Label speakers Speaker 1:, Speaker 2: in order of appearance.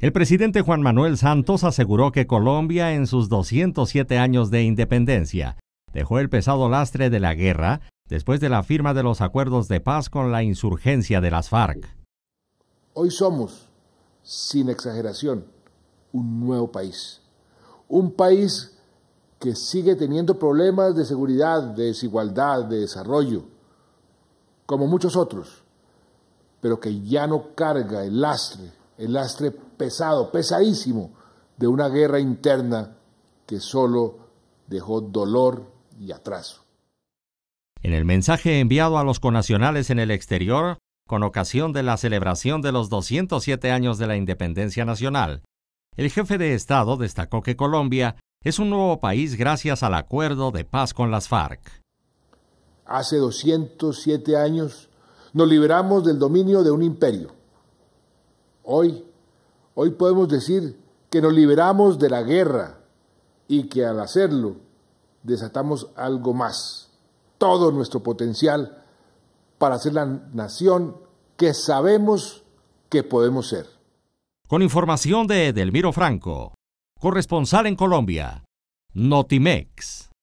Speaker 1: El presidente Juan Manuel Santos aseguró que Colombia en sus 207 años de independencia dejó el pesado lastre de la guerra después de la firma de los acuerdos de paz con la insurgencia de las FARC.
Speaker 2: Hoy somos, sin exageración, un nuevo país. Un país que sigue teniendo problemas de seguridad, de desigualdad, de desarrollo, como muchos otros, pero que ya no carga el lastre el lastre pesado, pesadísimo, de una guerra interna que solo dejó dolor y atraso.
Speaker 1: En el mensaje enviado a los conacionales en el exterior, con ocasión de la celebración de los 207 años de la independencia nacional, el jefe de Estado destacó que Colombia es un nuevo país gracias al acuerdo de paz con las FARC.
Speaker 2: Hace 207 años nos liberamos del dominio de un imperio Hoy, hoy podemos decir que nos liberamos de la guerra y que al hacerlo desatamos algo más, todo nuestro potencial para ser la nación que sabemos que podemos ser.
Speaker 1: Con información de Edelmiro Franco, corresponsal en Colombia, Notimex.